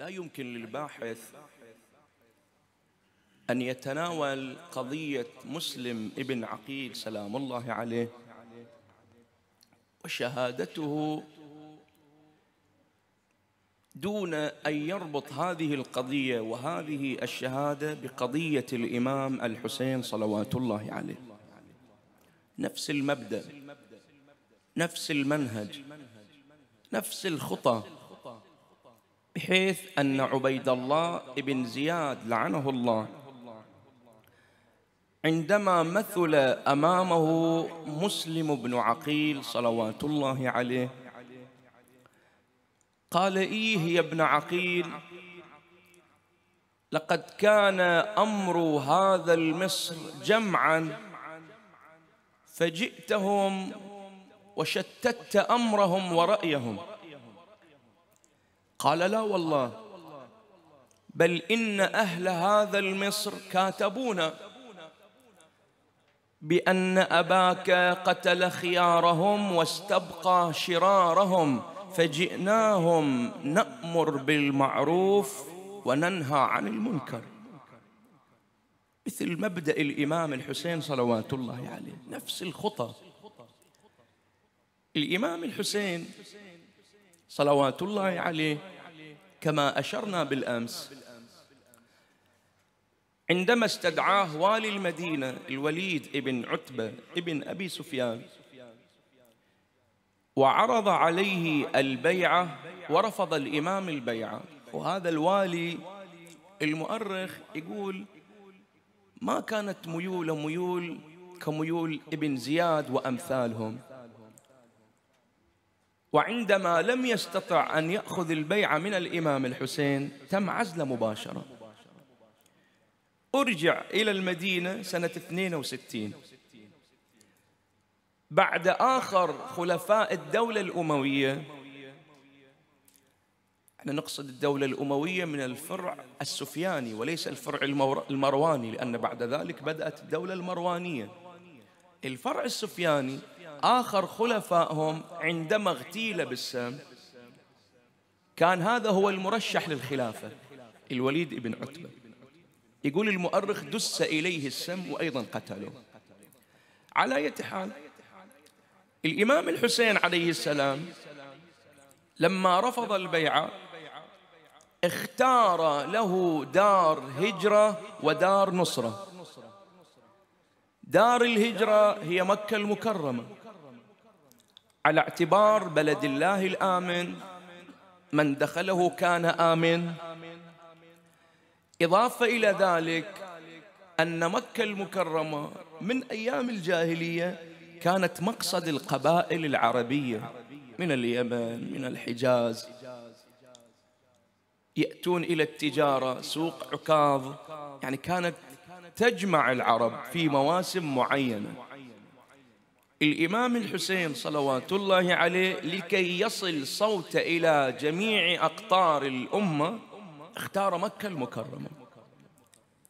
لا يمكن للباحث أن يتناول قضية مسلم ابن عقيل سلام الله عليه وشهادته دون أن يربط هذه القضية وهذه الشهادة بقضية الإمام الحسين صلوات الله عليه نفس المبدأ نفس المنهج نفس الخطى بحيث أن عبيد الله بن زياد لعنه الله عندما مثل أمامه مسلم بن عقيل صلوات الله عليه قال إيه يا ابن عقيل لقد كان أمر هذا المصر جمعا فجئتهم وشتت أمرهم ورأيهم قال لا والله بل إن أهل هذا المصر كاتبونا بأن أباك قتل خيارهم واستبقى شرارهم فجئناهم نأمر بالمعروف وننهى عن المنكر مثل مبدأ الإمام الحسين صلوات الله عليه نفس الخطى الإمام الحسين صلوات الله عليه كما أشرنا بالأمس عندما استدعاه والي المدينة الوليد ابن عتبة ابن أبي سفيان وعرض عليه البيعة ورفض الإمام البيعة وهذا الوالي المؤرخ يقول ما كانت ميوله ميول كميول ابن زياد وأمثالهم وعندما لم يستطع أن يأخذ البيعة من الإمام الحسين تم عزله مباشرة أرجع إلى المدينة سنة 62 بعد آخر خلفاء الدولة الأموية احنا نقصد الدولة الأموية من الفرع السفياني وليس الفرع المرواني لأن بعد ذلك بدأت الدولة المروانية الفرع السفياني آخر خلفائهم عندما اغتيل بالسم كان هذا هو المرشح للخلافة الوليد بن عتبة يقول المؤرخ دس إليه السم وأيضا قتله على أي حال الإمام الحسين عليه السلام لما رفض البيعة اختار له دار هجرة ودار نصرة دار الهجرة هي مكة المكرمة على اعتبار بلد الله الامن من دخله كان امن اضافه الى ذلك ان مكه المكرمه من ايام الجاهليه كانت مقصد القبائل العربيه من اليمن من الحجاز ياتون الى التجاره سوق عكاظ يعني كانت تجمع العرب في مواسم معينه الإمام الحسين صلوات الله عليه لكي يصل صوته إلى جميع أقطار الأمة اختار مكة المكرمة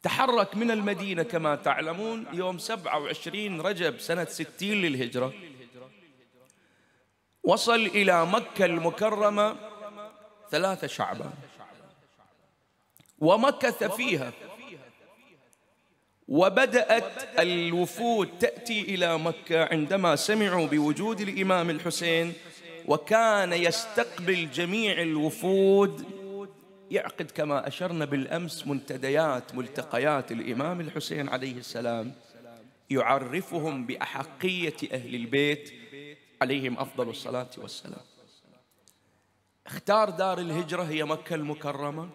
تحرك من المدينة كما تعلمون يوم 27 رجب سنة 60 للهجرة وصل إلى مكة المكرمة ثلاثة شعبان ومكث فيها وبدأت الوفود تأتي إلى مكة عندما سمعوا بوجود الإمام الحسين وكان يستقبل جميع الوفود يعقد كما أشرنا بالأمس منتديات ملتقيات الإمام الحسين عليه السلام يعرفهم بأحقية أهل البيت عليهم أفضل الصلاة والسلام اختار دار الهجرة هي مكة المكرمة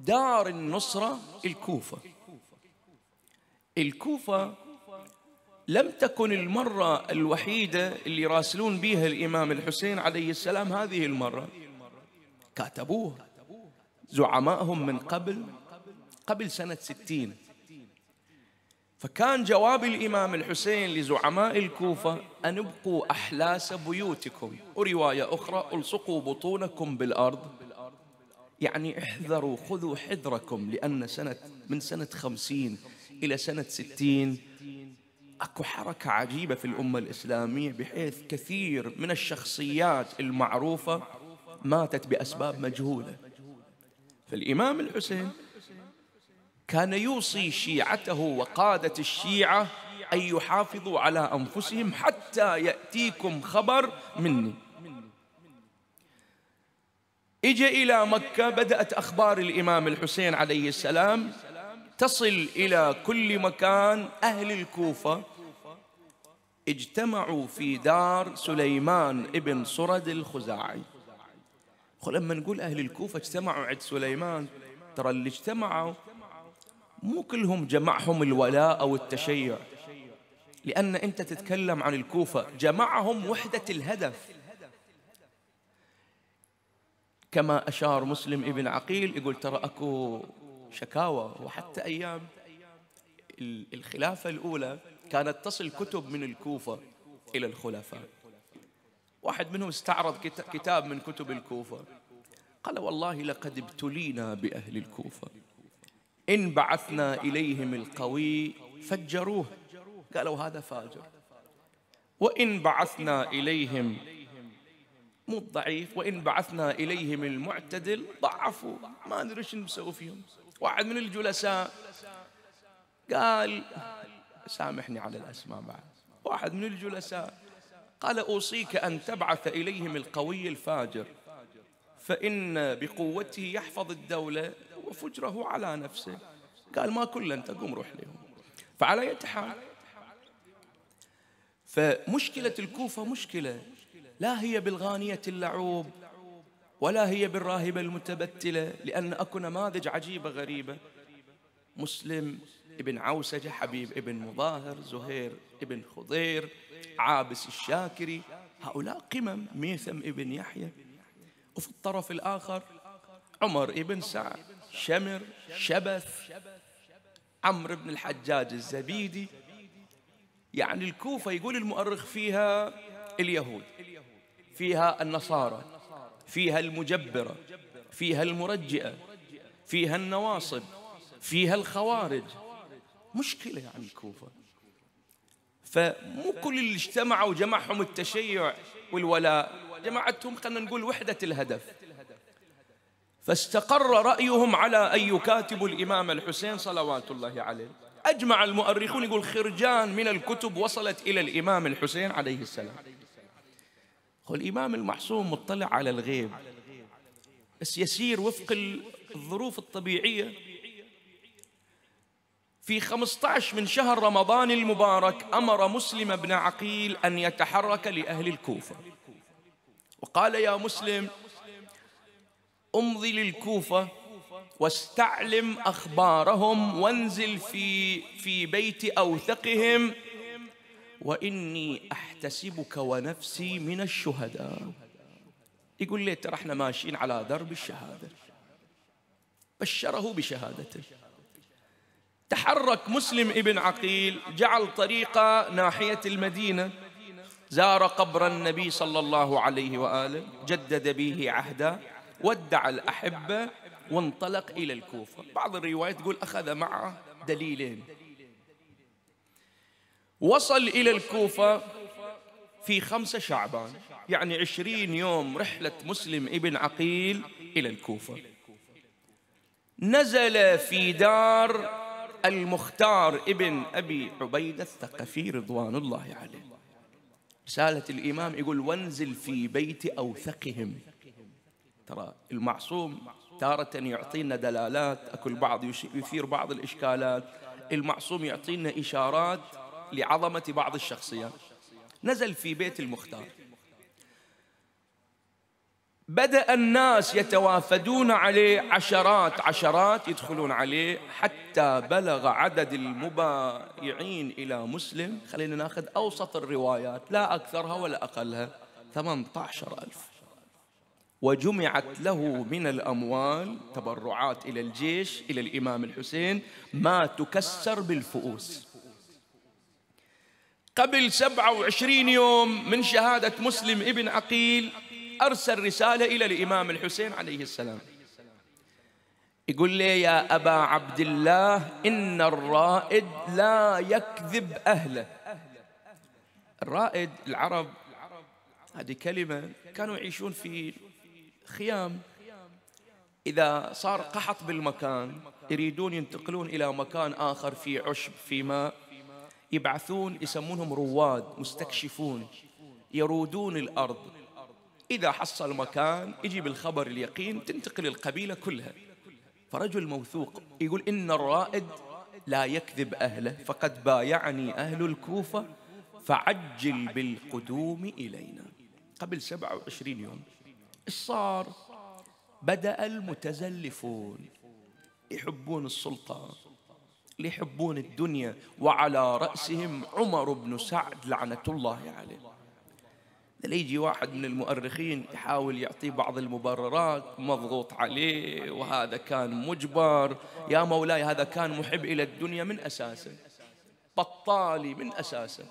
دار النصرة الكوفة الكوفة لم تكن المرة الوحيدة اللي راسلون بها الإمام الحسين عليه السلام هذه المرة كاتبوه زعمائهم من قبل قبل سنة ستين فكان جواب الإمام الحسين لزعماء الكوفة أن ابقوا أحلاس بيوتكم ورواية أخرى ألصقوا بطونكم بالأرض يعني احذروا خذوا حذركم لأن سنة من سنة خمسين إلى سنة ستين أكو حركة عجيبة في الأمة الإسلامية بحيث كثير من الشخصيات المعروفة ماتت بأسباب مجهولة فالإمام الحسين كان يوصي شيعته وقادة الشيعة أن يحافظوا على أنفسهم حتى يأتيكم خبر مني إجا إلى مكة بدأت أخبار الإمام الحسين عليه السلام تصل إلى كل مكان أهل الكوفة اجتمعوا في دار سليمان ابن صرد الخزاعي لما نقول أهل الكوفة اجتمعوا عند سليمان ترى اللي اجتمعوا مو كلهم جمعهم الولاء أو التشيع لأن أنت تتكلم عن الكوفة جمعهم وحدة الهدف كما أشار مسلم ابن عقيل يقول ترى أكو شكاوى وحتى أيام الخلافة الأولى كانت تصل كتب من الكوفة إلى الخلفاء واحد منهم استعرض كتاب من كتب الكوفة قال والله لقد ابتلينا بأهل الكوفة إن بعثنا إليهم القوي فجروه قالوا هذا فاجر وإن بعثنا إليهم مو الضعيف وإن بعثنا إليهم المعتدل ضعفوا ما ندري شنو نسوي فيهم واحد من الجلساء قال سامحني على الأسماء بعد واحد من الجلساء قال أوصيك أن تبعث إليهم القوي الفاجر فإن بقوته يحفظ الدولة وفجره على نفسه قال ما كل أنت قوم روح لهم فعلى أي حال فمشكلة الكوفة مشكلة لا هي بالغانية اللعوب ولا هي بالراهبة المتبتلة لأن أكو نماذج عجيبة غريبة مسلم ابن عوسجة حبيب ابن مظاهر زهير ابن خضير عابس الشاكري هؤلاء قمم ميثم ابن يحيى وفي الطرف الآخر عمر ابن سعد شمر شبث عمرو بن الحجاج الزبيدي يعني الكوفة يقول المؤرخ فيها اليهود فيها النصارى فيها المجبرة فيها المرجئة فيها النواصب فيها الخوارج مشكلة يعني الكوفة فمو كل اللي اجتمعوا جمعهم التشيع والولاء جمعتهم خلينا نقول وحدة الهدف فاستقر رأيهم على أن يكاتبوا الإمام الحسين صلوات الله عليه أجمع المؤرخون يقول خرجان من الكتب وصلت إلى الإمام الحسين عليه السلام والإمام المعصوم مطلع على الغيب بس يسير وفق الظروف الطبيعية في 15 من شهر رمضان المبارك أمر مسلم بن عقيل أن يتحرك لأهل الكوفة وقال يا مسلم امضي للكوفة واستعلم أخبارهم وانزل في, في بيت أوثقهم وإني أحتسبك ونفسي من الشهداء يقول لي ترى احنا ماشيين على درب الشهادة بشره بشهادته تحرك مسلم ابن عقيل جعل طريقة ناحية المدينة زار قبر النبي صلى الله عليه وآله جدد به عهدا ودع الأحبة وانطلق إلى الكوفة بعض الروايات تقول أخذ معه دليلين وصل إلى الكوفة في خمسة شعبان يعني عشرين يوم رحلة مسلم ابن عقيل إلى الكوفة نزل في دار المختار ابن أبي عبيدة الثقفي رضوان الله عليه رسالة الإمام يقول وانزل في بيت أوثقهم ترى المعصوم تارة يعطينا دلالات أكل بعض يثير بعض الإشكالات المعصوم يعطينا إشارات لعظمة بعض الشخصيات نزل في بيت المختار بدأ الناس يتوافدون عليه عشرات عشرات يدخلون عليه حتى بلغ عدد المبايعين إلى مسلم خلينا ناخذ أوسط الروايات لا أكثرها ولا أقلها 18 ألف وجمعت له من الأموال تبرعات إلى الجيش إلى الإمام الحسين ما تكسر بالفؤوس قبل 27 يوم من شهادة مسلم ابن عقيل أرسل رسالة إلى الإمام الحسين عليه السلام يقول لي يا أبا عبد الله إن الرائد لا يكذب أهله الرائد العرب هذه كلمة كانوا يعيشون في خيام إذا صار قحط بالمكان يريدون ينتقلون إلى مكان آخر في عشب في ماء يبعثون يسمونهم رواد مستكشفون يرودون الأرض إذا حصل مكان يجيب الخبر اليقين تنتقل القبيلة كلها فرجل موثوق يقول إن الرائد لا يكذب أهله فقد بايعني أهل الكوفة فعجل بالقدوم إلينا قبل 27 يوم إيش صار بدأ المتزلفون يحبون السلطان اللي يحبون الدنيا وعلى رأسهم عمر بن سعد لعنة الله عليه لا يجي واحد من المؤرخين يحاول يعطيه بعض المبررات مضغوط عليه وهذا كان مجبر يا مولاي هذا كان محب إلى الدنيا من أساسه بطالي من أساسه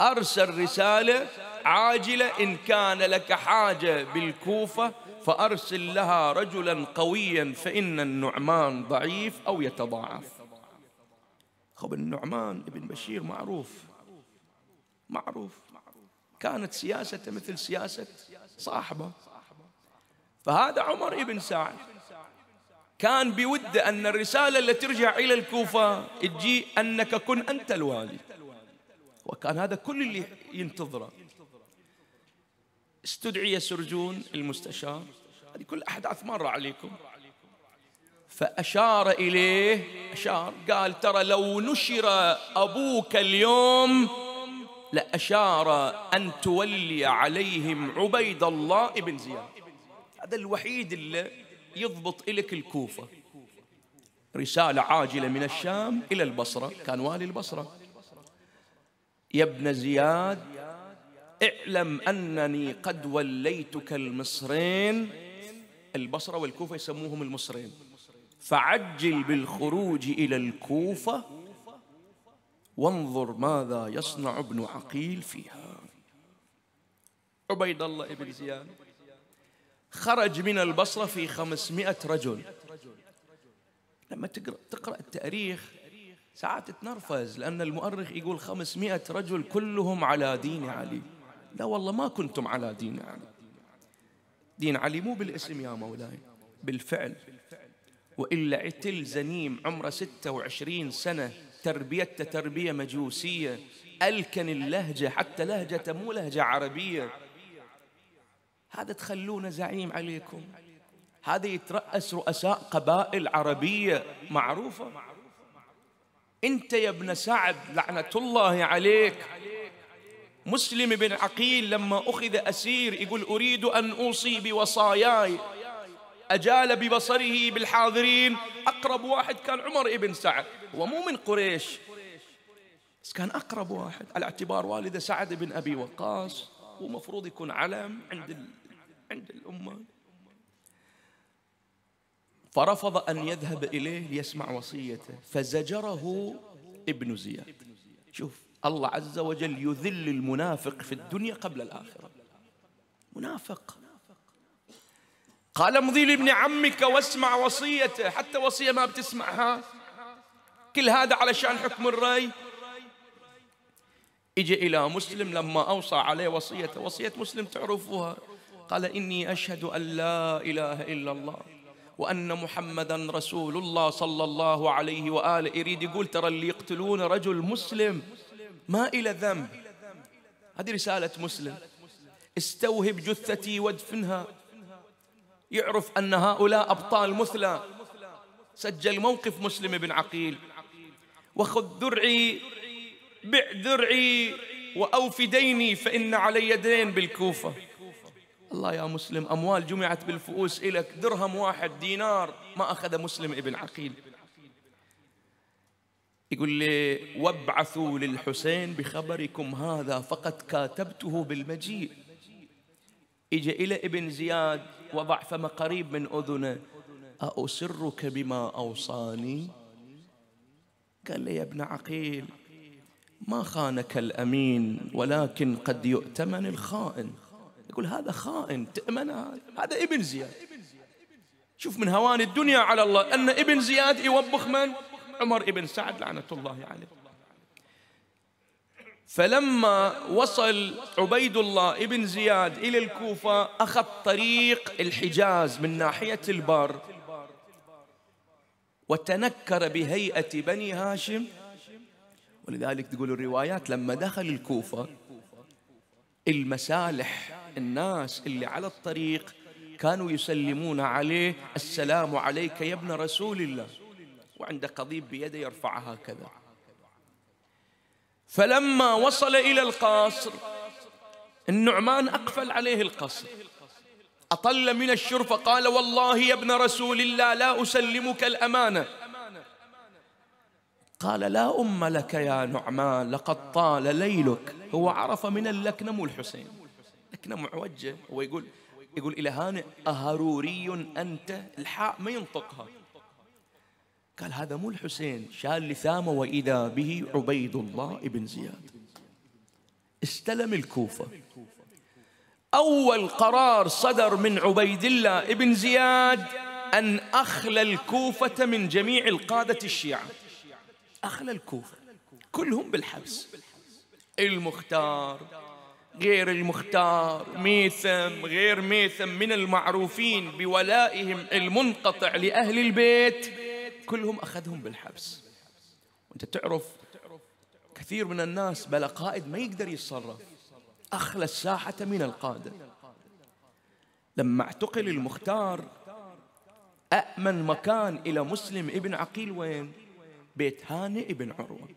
أرسل رسالة عاجلة إن كان لك حاجة بالكوفة فأرسل لها رجلا قويا فإن النعمان ضعيف أو يتضاعف خب النعمان ابن بشير معروف معروف كانت سياسته مثل سياسة صاحبه فهذا عمر بن سعد كان بوده أن الرسالة اللي ترجع إلى الكوفة تجي أنك كن أنت الوالي وكان هذا كل اللي ينتظره استدعي سرجون المستشار هذه كل أحداث مرة عليكم فأشار إليه أشار قال ترى لو نشر أبوك اليوم لأشار أن تولي عليهم عبيد الله ابن زياد هذا الوحيد اللي يضبط إليك الكوفة رسالة عاجلة من الشام إلى البصرة كان والي البصرة يا ابن زياد اعلم أنني قد وليتك المصرين البصرة والكوفة يسموهم المصرين فعجل بالخروج إلى الكوفة وانظر ماذا يصنع ابن عقيل فيها عبيد الله بن زياد خرج من البصرة في خمسمائة رجل لما تقرأ, تقرأ التاريخ ساعات تنرفز لأن المؤرخ يقول خمسمائة رجل كلهم على دين علي لا والله ما كنتم على دين علي دين علي مو بالاسم يا مولاي بالفعل وإلا عتل زنيم عمره ستة وعشرين سنة تربيته تربية مجوسية ألكن اللهجة حتى لهجته مو لهجة عربية هذا تخلونه زعيم عليكم هذا يترأس رؤساء قبائل عربية معروفة أنت يا ابن سعد لعنة الله عليك مسلم بن عقيل لما أخذ أسير يقول أريد أن أوصي بوصاياي أجال ببصره بالحاضرين أقرب واحد كان عمر بن سعد هو مو من قريش بس كان أقرب واحد على اعتبار والده سعد بن أبي وقاص ومفروض يكون علم عند عند الأمة فرفض أن يذهب إليه ليسمع وصيته فزجره ابن زياد شوف الله عز وجل يذل المنافق في الدنيا قبل الآخرة منافق قال مضي لابن عمك واسمع وصيته حتى وصية ما بتسمعها كل هذا علشان حكم الرأي اجى إلى مسلم لما أوصى عليه وصيته وصية مسلم تعرفوها قال إني أشهد أن لا إله إلا الله وأن محمدا رسول الله صلى الله عليه وآله يريد يقول ترى اللي يقتلون رجل مسلم ما إلى ذنب هذه رسالة مسلم استوهب جثتي وادفنها يعرف أن هؤلاء أبطال مثلى سجل موقف مسلم بن عقيل وخذ درعي بع درعي وأوف ديني فإن علي دين بالكوفة الله يا مسلم أموال جمعت بالفؤوس إلك درهم واحد دينار ما أخذ مسلم ابن عقيل يقول لي وابعثوا للحسين بخبركم هذا فقد كاتبته بالمجيء إجا إلى ابن زياد وضع فم قريب من أذنه أأسرك بما أوصاني قال لي يا ابن عقيل ما خانك الأمين ولكن قد يؤتمن الخائن يقول هذا خائن تأمن هذا ابن زياد شوف من هوان الدنيا على الله أن ابن زياد يوبخ من عمر ابن سعد لعنة الله عليه فلما وصل عبيد الله ابن زياد إلى الكوفة أخذ طريق الحجاز من ناحية البر وتنكر بهيئة بني هاشم ولذلك تقول الروايات لما دخل الكوفة المسالح الناس اللي على الطريق كانوا يسلمون عليه السلام عليك يا ابن رسول الله وعنده قضيب بيده يرفعها هكذا فلما وصل إلى القصر النعمان أقفل عليه القصر أطل من الشرفة قال والله يا ابن رسول الله لا أسلمك الأمانة قال لا أم لك يا نعمان لقد طال ليلك هو عرف من اللكنة مو الحسين لكنه معوجة هو يقول يقول إلى هانئ أهروري أنت الحاء ما ينطقها قال هذا مو الحسين شال لثامه وإذا به عبيد الله ابن زياد استلم الكوفة أول قرار صدر من عبيد الله ابن زياد أن أخلى الكوفة من جميع القادة الشيعة أخلى الكوفة كلهم بالحبس المختار غير المختار ميثم غير ميثم من المعروفين بولائهم المنقطع لأهل البيت كلهم أخذهم بالحبس وانت تعرف كثير من الناس بلا قائد ما يقدر يتصرف أخلى الساحة من القادة لما اعتقل المختار أأمن مكان إلى مسلم ابن عقيل وين؟ بيت هانئ ابن عروة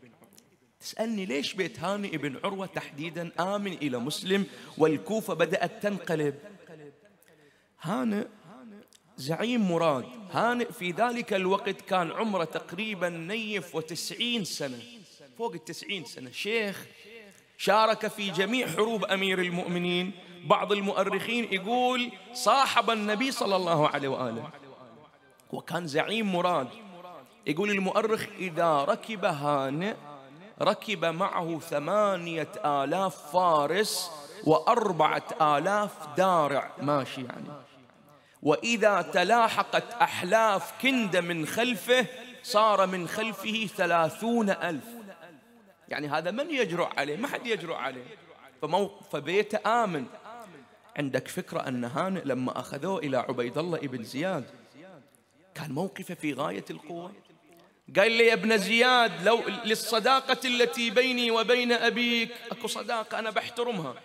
تسألني ليش بيت هانئ بن عروة تحديدا آمن إلى مسلم والكوفة بدأت تنقلب هانئ زعيم مراد هانئ في ذلك الوقت كان عمره تقريبا نيف وتسعين سنة فوق التسعين سنة شيخ شارك في جميع حروب أمير المؤمنين بعض المؤرخين يقول صاحب النبي صلى الله عليه وآله وكان زعيم مراد يقول المؤرخ إذا ركب هانئ ركب معه ثمانية آلاف فارس وأربعة آلاف دارع ماشي يعني وإذا تلاحقت أحلاف كند من خلفه صار من خلفه ثلاثون ألف يعني هذا من يجرؤ عليه ما حد يجرؤ عليه فبيته آمن عندك فكرة أن هانئ لما أخذوه إلى عبيد الله بن زياد كان موقفه في غاية القوة قال لي يا ابن زياد لو للصداقة التي بيني وبين أبيك أكو صداقة أنا بحترمها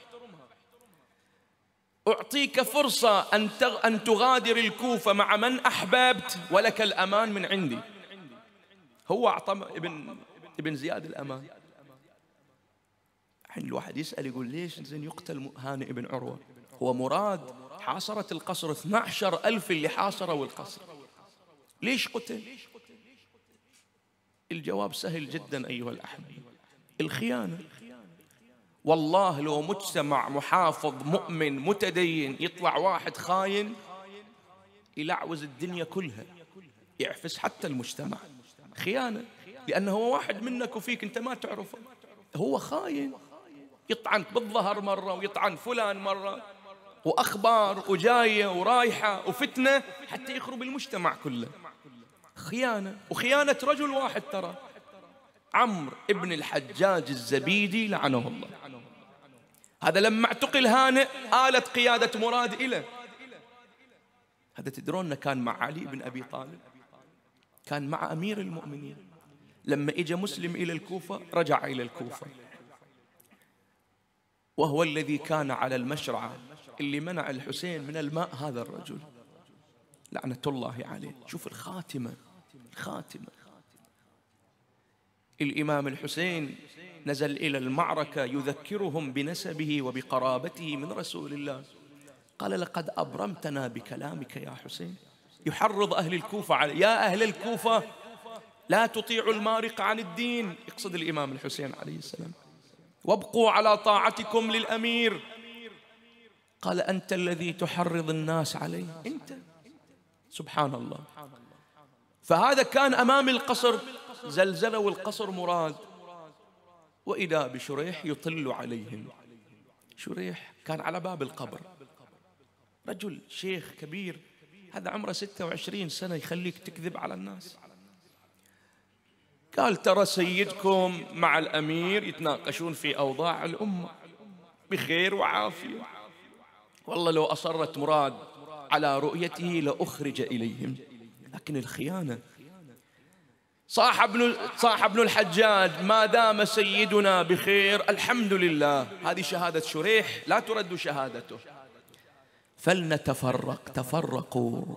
أعطيك فرصة أن أن تغادر الكوفة مع من أحببت ولك الأمان من عندي هو أعطى ابن ابن زياد الأمان الحين الواحد يسأل يقول ليش زين يقتل هاني ابن عروة هو مراد حاصرت القصر 12 ألف اللي حاصروا القصر ليش قتل الجواب سهل جدا أيها الأحبة الخيانة والله لو مجتمع محافظ مؤمن متدين يطلع واحد خاين يلعوز الدنيا كلها يعفس حتى المجتمع خيانة لأنه هو واحد منك وفيك أنت ما تعرفه هو خاين يطعنك بالظهر مرة ويطعن فلان مرة وأخبار وجاية ورايحة وفتنة حتى يخرب المجتمع كله خيانة وخيانة رجل واحد ترى عمرو ابن الحجاج الزبيدي لعنه الله هذا لما اعتقل هانئ آلت قيادة مراد إلى هذا تدرون كان مع علي بن أبي طالب كان مع أمير المؤمنين لما إجى مسلم إلى الكوفة رجع إلى الكوفة وهو الذي كان على المشرعة اللي منع الحسين من الماء هذا الرجل لعنة الله عليه شوف الخاتمة خاتمة الإمام الحسين نزل إلى المعركة يذكرهم بنسبه وبقرابته من رسول الله قال لقد أبرمتنا بكلامك يا حسين يحرض أهل الكوفة على يا أهل الكوفة لا تطيعوا المارق عن الدين يقصد الإمام الحسين عليه السلام وابقوا على طاعتكم للأمير قال أنت الذي تحرض الناس عليه أنت سبحان الله فهذا كان أمام القصر زلزلة والقصر مراد وإذا بشريح يطل عليهم شريح كان على باب القبر رجل شيخ كبير هذا عمره 26 سنة يخليك تكذب على الناس قال ترى سيدكم مع الأمير يتناقشون في أوضاع الأمة بخير وعافية والله لو أصرت مراد على رؤيته لأخرج إليهم لكن الخيانة صاح ابن صاح ابن الحجاج ما دام سيدنا بخير الحمد لله هذه شهادة شريح لا ترد شهادته فلنتفرق تفرقوا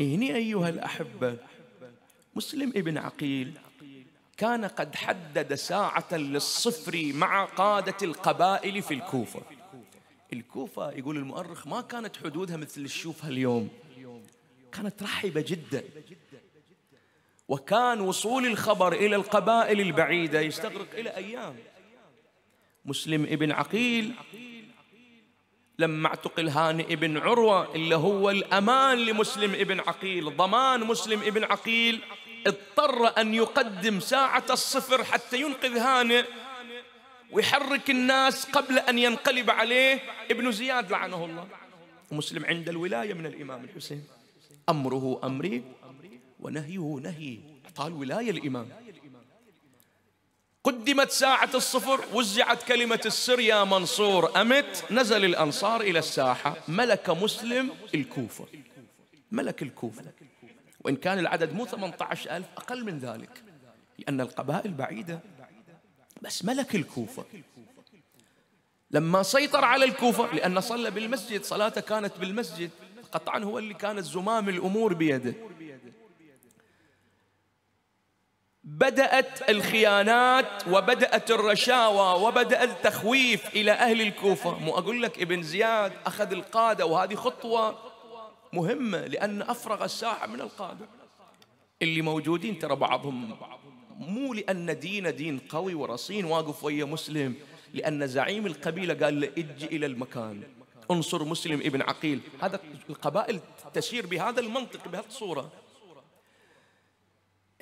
هني أيها الأحبة مسلم ابن عقيل كان قد حدد ساعة للصفر مع قادة القبائل في الكوفة الكوفة يقول المؤرخ ما كانت حدودها مثل اللي تشوفها اليوم كانت رحبة جدا وكان وصول الخبر إلى القبائل البعيدة يستغرق إلى أيام مسلم ابن عقيل لما اعتقل هانئ بن عروة إلا هو الأمان لمسلم ابن عقيل ضمان مسلم ابن عقيل اضطر أن يقدم ساعة الصفر حتى ينقذ هانئ ويحرك الناس قبل أن ينقلب عليه ابن زياد لعنه الله مسلم عند الولاية من الإمام الحسين أمره أمري ونهيه نهي أعطى الولاية الإمام قدمت ساعة الصفر وزعت كلمة السر يا منصور أمت نزل الأنصار إلى الساحة ملك مسلم الكوفة ملك الكوفة وإن كان العدد مو 18 ألف أقل من ذلك لأن القبائل بعيدة بس ملك الكوفة لما سيطر على الكوفة لأن صلى بالمسجد صلاته كانت بالمسجد قطعا هو اللي كان الزمام الأمور بيده بدأت الخيانات وبدأت الرشاوى وبدأ التخويف إلى أهل الكوفة مو أقول لك ابن زياد أخذ القادة وهذه خطوة مهمة لأن أفرغ الساحة من القادة اللي موجودين ترى بعضهم مو لأن دين دين قوي ورصين واقف ويا مسلم لأن زعيم القبيلة قال له اجي إلى المكان انصر مسلم ابن عقيل هذا القبائل تسير بهذا المنطق بهذه الصورة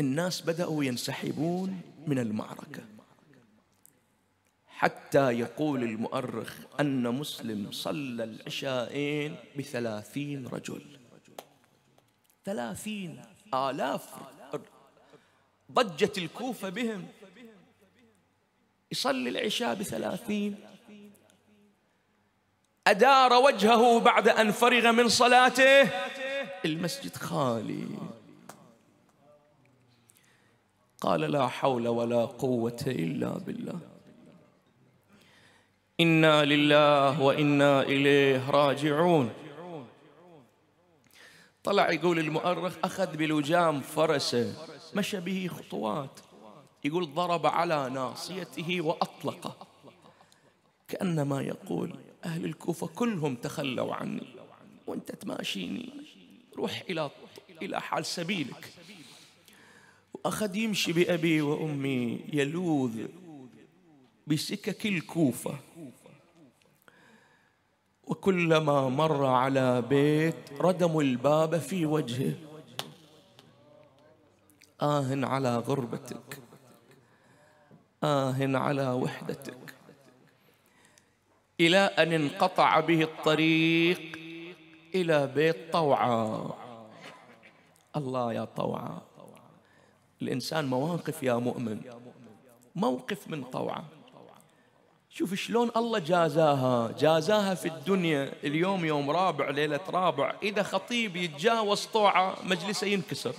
الناس بدأوا ينسحبون من المعركة حتى يقول المؤرخ أن مسلم صلى العشاءين بثلاثين رجل ثلاثين آلاف ضجت الكوفة بهم يصلي العشاء بثلاثين أدار وجهه بعد أن فرغ من صلاته المسجد خالي قال لا حول ولا قوة إلا بالله إنا لله وإنا إليه راجعون طلع يقول المؤرخ أخذ بلجام فرسه مشى به خطوات يقول ضرب على ناصيته وأطلقه كأنما يقول أهل الكوفة كلهم تخلوا عني وأنت تماشيني روح إلى إلى حال سبيلك وأخذ يمشي بأبي وأمي يلوذ بسكك الكوفة وكلما مر على بيت ردموا الباب في وجهه آهن على غربتك آهن على وحدتك إلى أن انقطع به الطريق إلى بيت طوعة الله يا طوعة الإنسان مواقف يا مؤمن موقف من طوعة شوف شلون الله جازاها جازاها في الدنيا اليوم يوم رابع ليلة رابع إذا خطيب يتجاوز طوعة مجلسه ينكسر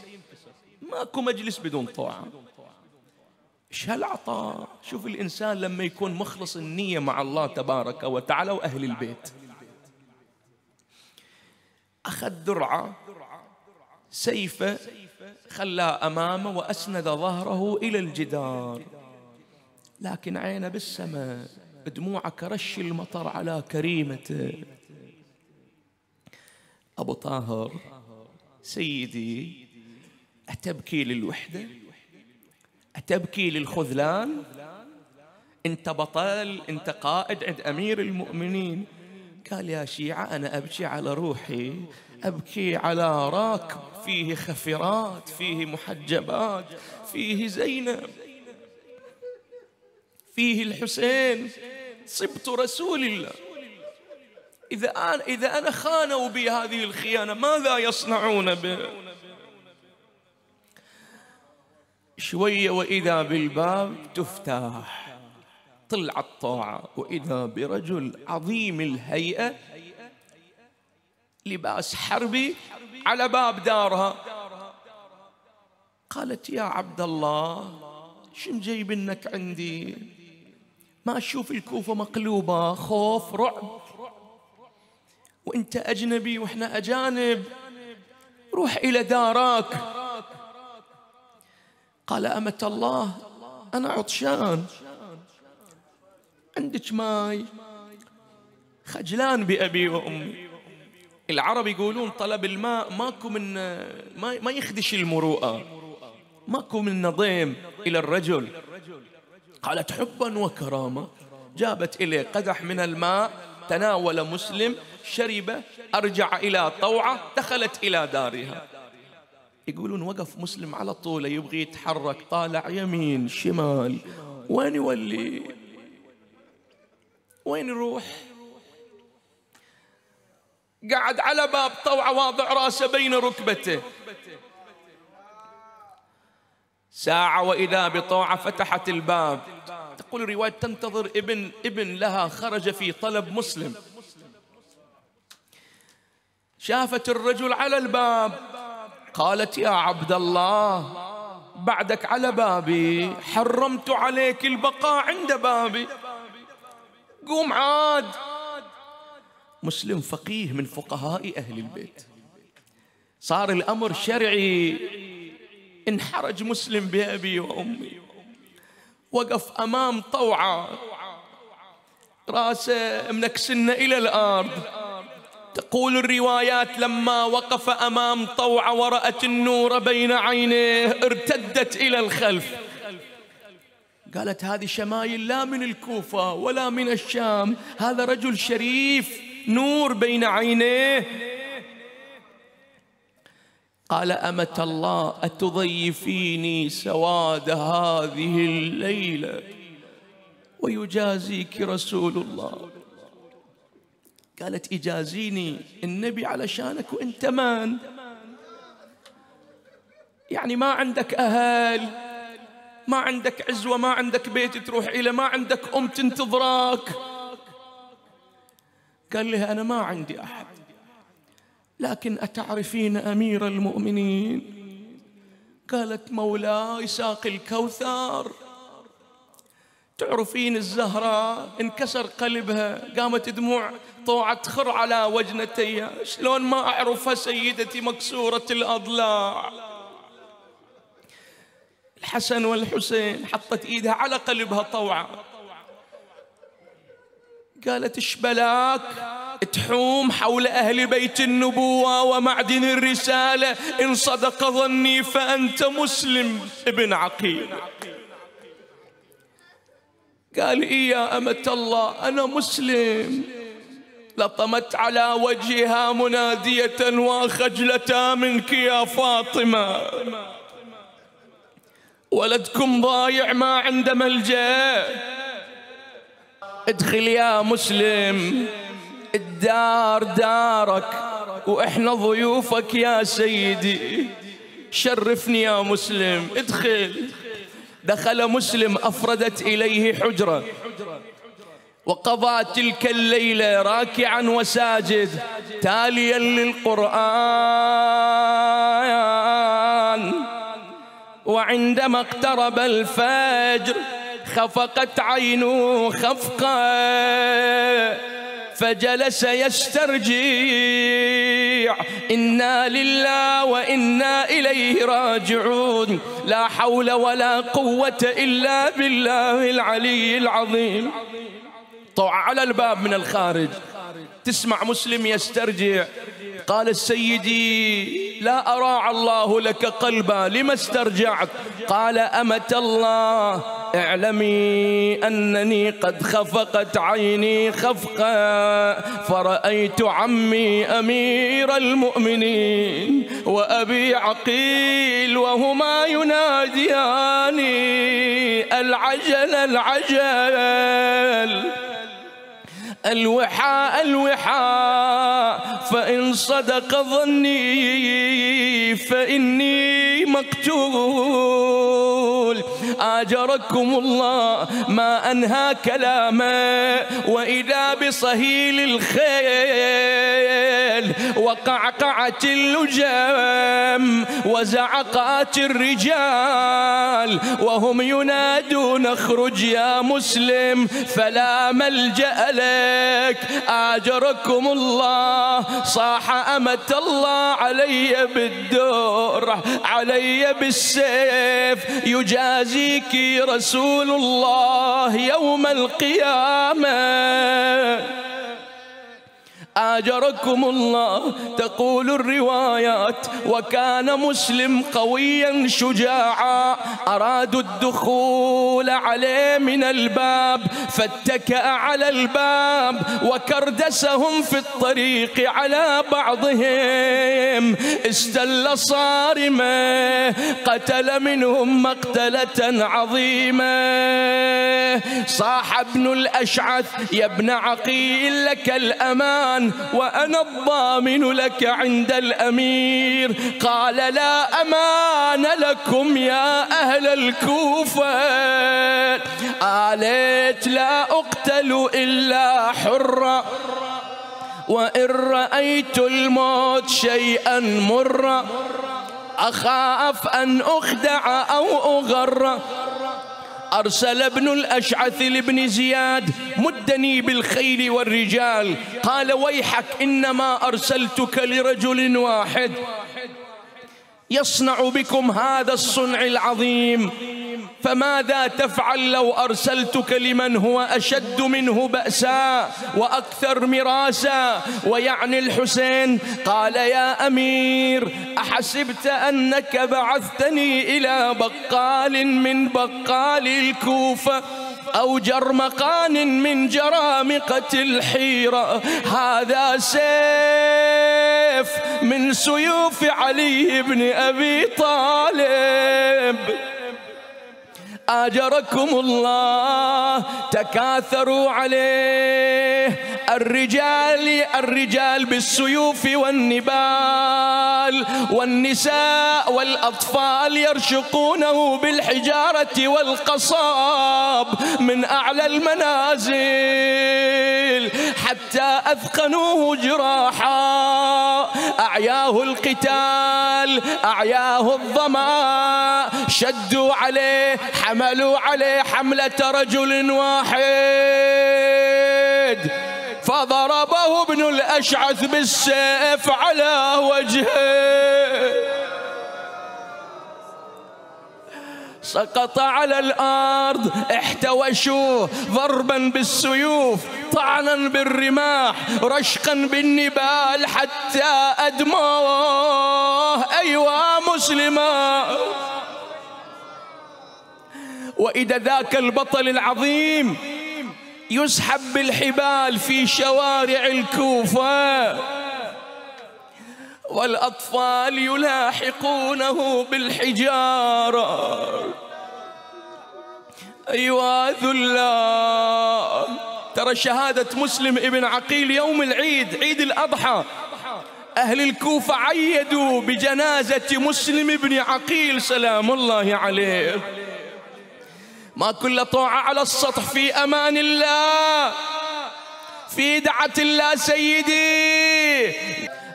ماكو مجلس بدون طوعة ايش هالعطاء شوف الانسان لما يكون مخلص النيه مع الله تبارك وتعالى واهل البيت اخذ درعه سيفه خلاه امامه واسند ظهره الى الجدار لكن عينه بالسماء دموعه كرش المطر على كريمته ابو طاهر سيدي أتبكي للوحدة أتبكي للخذلان أنت بطل أنت قائد عند أمير المؤمنين قال يا شيعة أنا أبكي على روحي أبكي على راكب فيه خفرات فيه محجبات فيه زينب فيه الحسين صبت رسول الله إذا أنا, إذا أنا خانوا بي هذه الخيانة ماذا يصنعون به شوية وإذا بالباب تفتح طلع الطاعة وإذا برجل عظيم الهيئة لباس حربي على باب دارها قالت يا عبد الله شن جايب انك عندي ما اشوف الكوفة مقلوبة خوف رعب وانت اجنبي واحنا اجانب روح الى دارك قال أمة الله أنا عطشان عندك ماي خجلان بأبي وأمي العرب يقولون طلب الماء ماكو من ما, ما يخدش المروءة ماكو من نظيم إلى الرجل قالت حبا وكرامة جابت إليه قدح من الماء تناول مسلم شرب أرجع إلى طوعة دخلت إلى دارها يقولون وقف مسلم على طول يبغي يتحرك طالع يمين شمال وين يولي وين يروح قعد على باب طوعة واضع راسه بين ركبته ساعة وإذا بطوعة فتحت الباب تقول الرواية تنتظر ابن ابن لها خرج في طلب مسلم شافت الرجل على الباب قالت يا عبد الله بعدك على بابي حرمت عليك البقاء عند بابي قوم عاد مسلم فقيه من فقهاء أهل البيت صار الأمر شرعي انحرج مسلم بأبي وأمي وقف أمام طوعة راسه منكسن إلى الأرض تقول الروايات لما وقف امام طوع ورات النور بين عينيه ارتدت الى الخلف قالت هذه شمايل لا من الكوفه ولا من الشام هذا رجل شريف نور بين عينيه قال امه الله اتضيفيني سواد هذه الليله ويجازيك رسول الله قالت إجازيني النبي علشانك وإنت مان يعني ما عندك أهل ما عندك عزوة ما عندك بيت تروح إلى ما عندك أم تنتظرك قال لها أنا ما عندي أحد لكن أتعرفين أمير المؤمنين قالت مولاي ساقي الكوثر تعرفين الزهرة انكسر قلبها قامت دموع طوعت خر على وجنتيها شلون ما أعرفها سيدتي مكسورة الأضلاع الحسن والحسين حطت إيدها على قلبها طوعة قالت اشبلاك تحوم حول أهل بيت النبوة ومعدن الرسالة إن صدق ظني فأنت مسلم ابن عقيل قال إي يا أمة الله أنا مسلم لطمت على وجهها منادية وخجلة منك يا فاطمة ولدكم ضايع ما عند ملجأ ادخل يا مسلم الدار دارك واحنا ضيوفك يا سيدي شرفني يا مسلم ادخل دخل مسلم أفردت إليه حجرة وقضى تلك الليلة راكعا وساجد تاليا للقرآن وعندما اقترب الفجر خفقت عينه خفقه فجلس يسترجع إنا لله وإنا إليه راجعون لا حول ولا قوة إلا بالله العلي العظيم طوع على الباب من الخارج تسمع مسلم يسترجع قال السيدي لا أراع الله لك قلبا لما استرجعت قال أمت الله اعلمي أنني قد خفقت عيني خفقا فرأيت عمي أمير المؤمنين وأبي عقيل وهما يناديان العجل العجل الوحى الوحى فإن صدق ظني فإني مقتول آجركم الله ما أنهى كلامه وإلى بصهيل الخيل وقعقعة اللجام وزعقات الرجال وهم ينادون اخرج يا مسلم فلا ملجأ لك آجركم الله صاح أمت الله علي بالدور علي بالسيف يجازيك رسول الله يوم القيامه آجركم الله تقول الروايات وكان مسلم قويا شجاعا أرادوا الدخول عليه من الباب فاتكأ على الباب وكردسهم في الطريق على بعضهم بهم استل صارما قتل منهم مقتلة عظيمة صاح ابن الأشعث يا ابن عقيل لك الأمان وأنا الضامن لك عند الأمير قال لا أمان لكم يا أهل الكوفة آليت لا أقتل إلا حرا وإن رأيت الموت شيئا مرا أخاف أن أخدع أو أغر أرسل ابن الأشعث لابن زياد مدني بالخيل والرجال قال ويحك إنما أرسلتك لرجل واحد يصنع بكم هذا الصنع العظيم فماذا تفعل لو ارسلتك لمن هو اشد منه باسا واكثر مراسا ويعني الحسين قال يا امير احسبت انك بعثتني الى بقال من بقال الكوفه أو جرمقان من جرامقة الحيرة هذا سيف من سيوف علي بن أبي طالب آجركم الله تكاثروا عليه الرجال الرجال بالسيوف والنبال والنساء والأطفال يرشقونه بالحجارة والقصاب من أعلى المنازل حتى أثقنوه جراحا أعياه القتال أعياه الظمأ شدوا عليه حملوا عليه حملة رجل واحد فضربه ابن الأشعث بالسيف على وجهه سقط على الارض احتوشوه ضربا بالسيوف طعنا بالرماح رشقا بالنبال حتى ادموه ايوا مسلما واذا ذاك البطل العظيم يسحب بالحبال في شوارع الكوفة والأطفال يلاحقونه بالحجارة أيوا ذلا ترى شهادة مسلم ابن عقيل يوم العيد عيد الأضحى أهل الكوفة عيدوا بجنازة مسلم ابن عقيل سلام الله عليه ما كل طوعة على السطح في أمان الله في دعة الله سيدي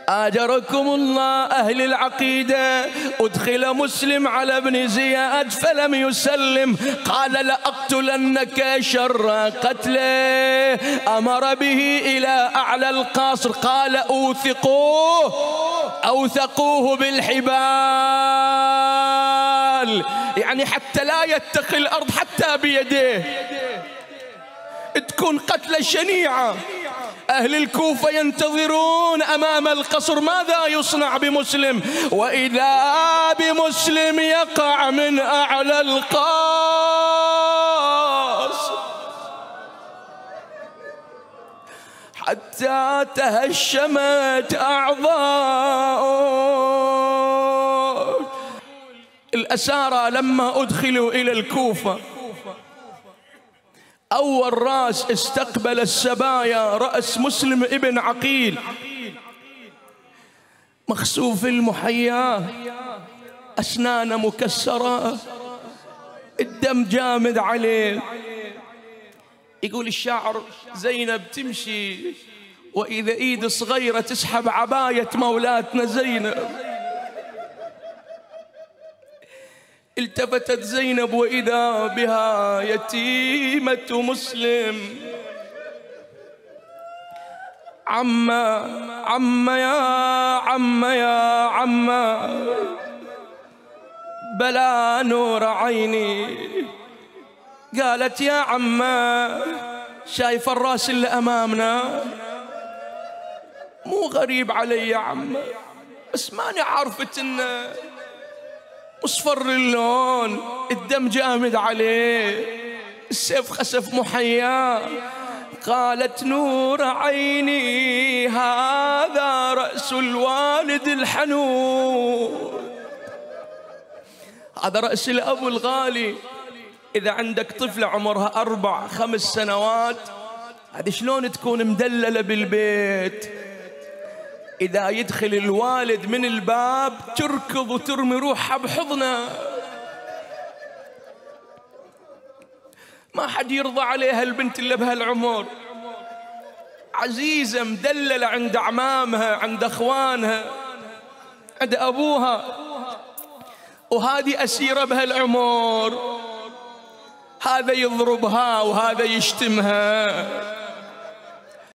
آجركم الله أهل العقيدة أدخل مسلم على ابن زياد فلم يسلم قال لأقتلنك شر قتله أمر به إلى أعلى القصر قال أوثقوه أوثقوه بالحبال قال يعني حتى لا يتقي الأرض حتى بيديه تكون قتلة شنيعة أهل الكوفة ينتظرون أمام القصر ماذا يصنع بمسلم وإذا بمسلم يقع من أعلى القصر حتى تهشمت أعضاؤه الأسارى لما أدخلوا إلى الكوفة أول رأس استقبل السبايا رأس مسلم ابن عقيل مخسوف المحياه أسنانه مكسرة الدم جامد عليه يقول الشاعر زينب تمشي وإذا إيد صغيرة تسحب عباية مولاتنا زينب التفتت زينب وإذا بها يتيمة مسلم عما عما يا عما يا عما بلا نور عيني قالت يا عما شايف الراس اللي أمامنا مو غريب علي يا عما بس ماني عارفة انه اصفر اللون الدم جامد عليه السيف خسف محياه قالت نور عيني هذا رأس الوالد الحنون هذا رأس الأب الغالي إذا عندك طفلة عمرها أربع خمس سنوات هذه شلون تكون مدللة بالبيت إذا يدخل الوالد من الباب تركض وترمي روحها بحضنه ما حد يرضى عليها البنت إلا بهالعمر عزيزة مدللة عند أعمامها عند أخوانها عند أبوها وهذه أسيرة بهالعمر هذا يضربها وهذا يشتمها